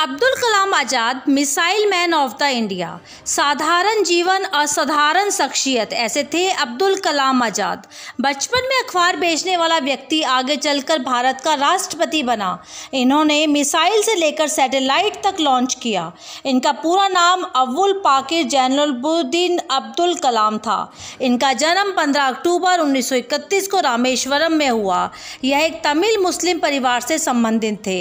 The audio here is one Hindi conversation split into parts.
Abdul Kalam Azad missile man of the India साधारण जीवन असाधारण शख्सियत ऐसे थे अब्दुल कलाम आज़ाद बचपन में अखबार बेचने वाला व्यक्ति आगे चलकर भारत का राष्ट्रपति बना इन्होंने मिसाइल से लेकर सैटेलाइट तक लॉन्च किया इनका पूरा नाम अव्वल पाकिर बुद्दीन अब्दुल कलाम था इनका जन्म पंद्रह अक्टूबर उन्नीस को रामेश्वरम में हुआ यह एक तमिल मुस्लिम परिवार से संबंधित थे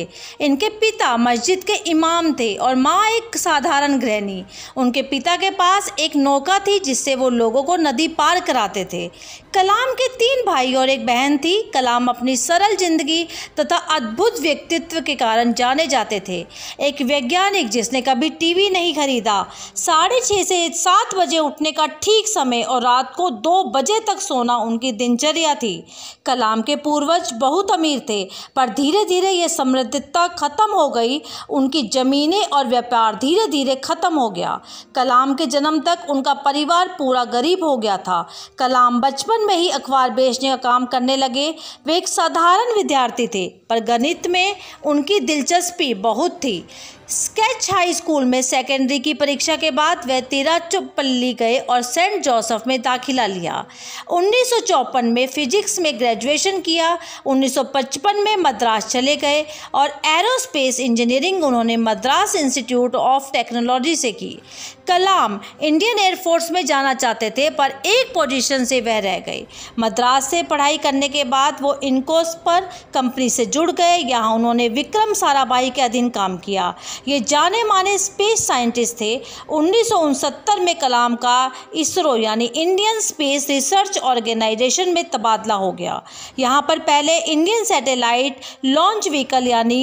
इनके पिता मस्जिद के इमाम थे और माँ एक साधारण गृहिणी उनके पिता के पास एक नौका थी जिससे वो लोगों को नदी पार कराते थे कलाम के तीन भाई और एक बहन थी कलाम अपनी सरल जिंदगी तथा अद्भुत व्यक्तित्व के कारण जाने जाते थे एक वैज्ञानिक जिसने कभी टीवी नहीं खरीदा साढ़े छः से सात बजे उठने का ठीक समय और रात को दो बजे तक सोना उनकी दिनचर्या थी कलाम के पूर्वज बहुत अमीर थे पर धीरे धीरे ये समृद्धता खत्म हो गई उनकी उनकी ज़मीनें और व्यापार धीरे धीरे ख़त्म हो गया कलाम के जन्म तक उनका परिवार पूरा गरीब हो गया था कलाम बचपन में ही अखबार बेचने का काम करने लगे वे एक साधारण विद्यार्थी थे पर गणित में उनकी दिलचस्पी बहुत थी स्केच हाई स्कूल में सेकेंडरी की परीक्षा के बाद वह तिराचुपल्ली गए और सेंट जोसफ में दाखिला लिया उन्नीस में फिजिक्स में ग्रेजुएशन किया 1955 में मद्रास चले गए और एरोस्पेस इंजीनियरिंग उन्होंने मद्रास इंस्टीट्यूट ऑफ टेक्नोलॉजी से की कलाम इंडियन एयरफोर्स में जाना चाहते थे पर एक पोजीशन से वह रह गए मद्रास से पढ़ाई करने के बाद वो इनकोस पर कंपनी से जुड़ गए यहाँ उन्होंने विक्रम साराभाई के अधीन काम किया ये जाने माने स्पेस साइंटिस्ट थे उन्नीस में कलाम का इसरो यानी इंडियन स्पेस रिसर्च ऑर्गेनाइजेशन में तबादला हो गया यहाँ पर पहले इंडियन सैटेलाइट लॉन्च व्हीकल यानी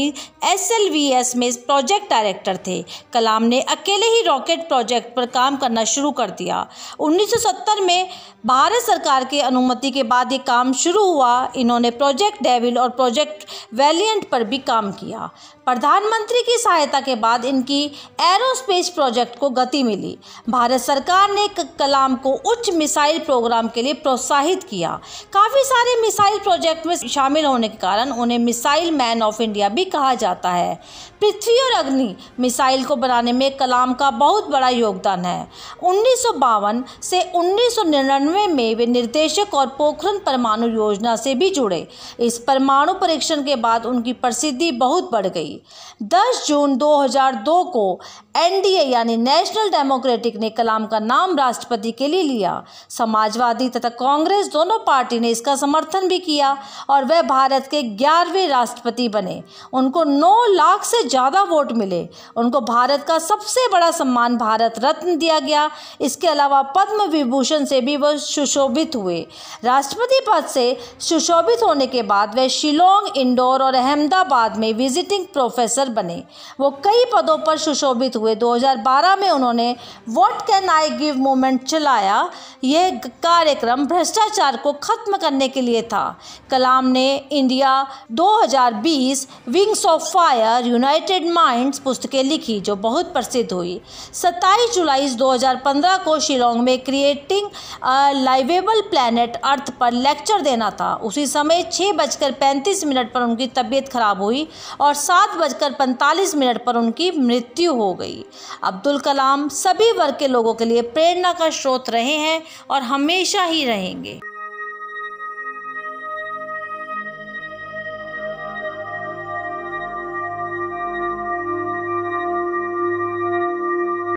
एस में प्रोजेक्ट डायरेक्टर थे कलाम ने अकेले ही रॉकेट प्रोजेक्ट पर काम करना शुरू कर दिया 1970 में भारत सरकार के अनुमति के बाद ये काम शुरू हुआ इन्होंने प्रोजेक्ट डेविल और प्रोजेक्ट वैलियंट पर भी काम किया प्रधानमंत्री की सहायता के बाद इनकी एरोस्पेस प्रोजेक्ट को गति मिली भारत सरकार ने कलाम को उच्च मिसाइल प्रोग्राम के लिए प्रोत्साहित किया काफ़ी सारे मिसाइल प्रोजेक्ट में शामिल होने के कारण उन्हें मिसाइल मैन ऑफ इंडिया भी कहा जाता है पृथ्वी और अग्नि मिसाइल को बनाने में कलाम का बहुत बड़ा योगदान है उन्नीस से उन्नीस में वे निर्देशक और पोखरण परमाणु योजना से भी जुड़े इस परमाणु परीक्षण के बाद उनकी प्रसिद्धि बहुत बढ़ गई 10 जून दो 2002 को एनडीए यानी नेशनल डेमोक्रेटिक ने कलाम का नाम राष्ट्रपति के लिए लिया समाजवादी तथा कांग्रेस दोनों पार्टी ने इसका समर्थन भी किया और वह भारत के ग्यारहवें राष्ट्रपति बने उनको 9 लाख से ज़्यादा वोट मिले उनको भारत का सबसे बड़ा सम्मान भारत रत्न दिया गया इसके अलावा पद्म विभूषण से भी वह सुशोभित हुए राष्ट्रपति पद से सुशोभित होने के बाद वह शिलोंग इंदौर और अहमदाबाद में विजिटिंग प्रोफेसर बने वो कई पदों पर सुशोभित हुए 2012 में उन्होंने what can I give movement चलाया यह कार्यक्रम भ्रष्टाचार को खत्म करने के लिए था कलाम ने India 2020 wings of fire united minds पुस्तकें लिखी जो बहुत प्रसिद्ध हुई 27 जुलाई 2015 को शिलोंग में क्रिएटिंग लाइवेबल प्लानट अर्थ पर लेक्चर देना था उसी समय छः बजकर पैंतीस मिनट पर उनकी तबीयत खराब हुई और सात बजकर पैंतालीस मिनट पर उनकी मृत्यु हो गई अब्दुल कलाम सभी वर्ग के लोगों के लिए प्रेरणा का स्रोत रहे हैं और हमेशा ही रहेंगे